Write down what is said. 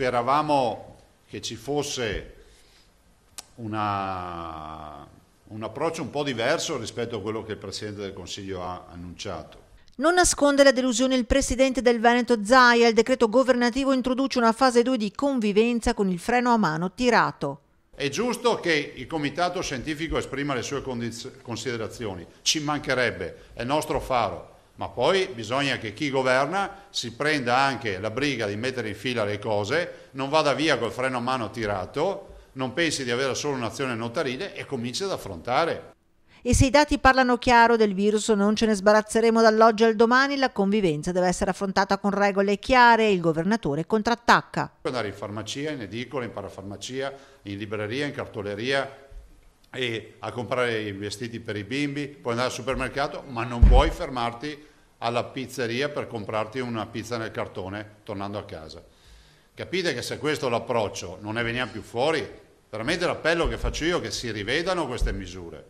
speravamo che ci fosse una, un approccio un po' diverso rispetto a quello che il Presidente del Consiglio ha annunciato. Non nasconde la delusione il presidente del Veneto Zaia. Il decreto governativo introduce una fase 2 di convivenza con il freno a mano tirato. È giusto che il comitato scientifico esprima le sue considerazioni, ci mancherebbe, è il nostro faro, ma poi bisogna che chi governa si prenda anche la briga di mettere in fila le cose, non vada via col freno a mano tirato, non pensi di avere solo un'azione notarile e cominci ad affrontare. E se i dati parlano chiaro del virus non ce ne sbarazzeremo dall'oggi al domani, la convivenza deve essere affrontata con regole chiare e il governatore contrattacca. Andare in farmacia, in edicola, in parafarmacia, in libreria, in cartoleria, e a comprare i vestiti per i bimbi, puoi andare al supermercato, ma non puoi fermarti alla pizzeria per comprarti una pizza nel cartone tornando a casa. Capite che se questo è l'approccio non ne veniamo più fuori? Veramente l'appello che faccio io è che si rivedano queste misure.